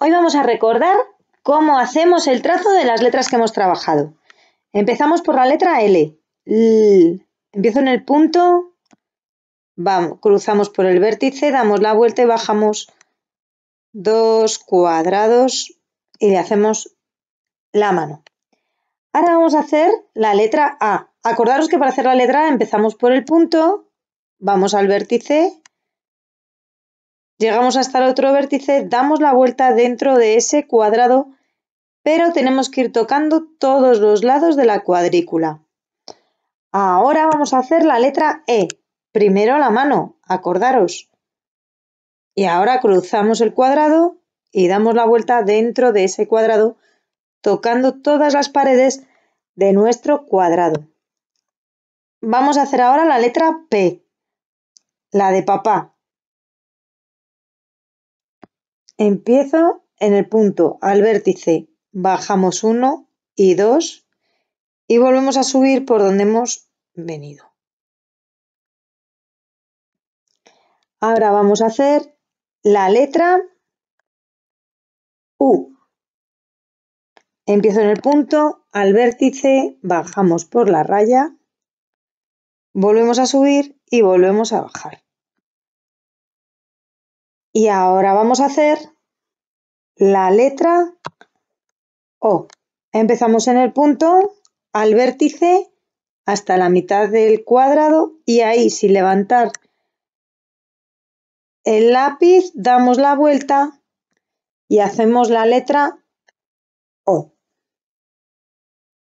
Hoy vamos a recordar cómo hacemos el trazo de las letras que hemos trabajado. Empezamos por la letra L. Empiezo en el punto, vamos, cruzamos por el vértice, damos la vuelta y bajamos dos cuadrados y le hacemos la mano. Ahora vamos a hacer la letra A. Acordaros que para hacer la letra A empezamos por el punto, vamos al vértice, Llegamos hasta el otro vértice, damos la vuelta dentro de ese cuadrado, pero tenemos que ir tocando todos los lados de la cuadrícula. Ahora vamos a hacer la letra E. Primero la mano, acordaros. Y ahora cruzamos el cuadrado y damos la vuelta dentro de ese cuadrado, tocando todas las paredes de nuestro cuadrado. Vamos a hacer ahora la letra P, la de papá. Empiezo en el punto al vértice, bajamos 1 y 2 y volvemos a subir por donde hemos venido. Ahora vamos a hacer la letra U. Empiezo en el punto, al vértice, bajamos por la raya, volvemos a subir y volvemos a bajar. Y ahora vamos a hacer la letra O. Empezamos en el punto, al vértice, hasta la mitad del cuadrado y ahí sin levantar el lápiz damos la vuelta y hacemos la letra O.